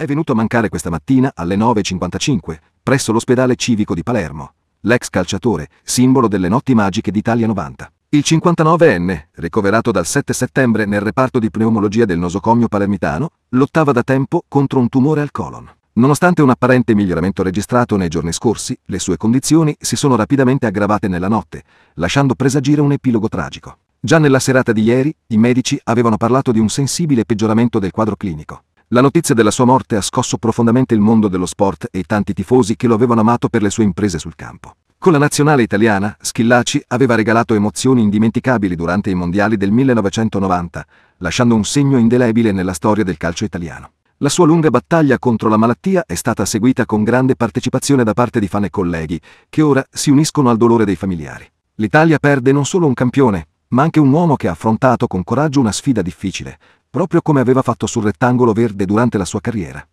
È venuto a mancare questa mattina alle 9.55 presso l'ospedale civico di Palermo. L'ex calciatore, simbolo delle notti magiche d'Italia 90. Il 59enne, ricoverato dal 7 settembre nel reparto di pneumologia del nosocomio palermitano, lottava da tempo contro un tumore al colon. Nonostante un apparente miglioramento registrato nei giorni scorsi, le sue condizioni si sono rapidamente aggravate nella notte, lasciando presagire un epilogo tragico. Già nella serata di ieri, i medici avevano parlato di un sensibile peggioramento del quadro clinico. La notizia della sua morte ha scosso profondamente il mondo dello sport e tanti tifosi che lo avevano amato per le sue imprese sul campo. Con la nazionale italiana, Schillaci aveva regalato emozioni indimenticabili durante i mondiali del 1990, lasciando un segno indelebile nella storia del calcio italiano. La sua lunga battaglia contro la malattia è stata seguita con grande partecipazione da parte di fan e colleghi, che ora si uniscono al dolore dei familiari. L'Italia perde non solo un campione, ma anche un uomo che ha affrontato con coraggio una sfida difficile, proprio come aveva fatto sul rettangolo verde durante la sua carriera.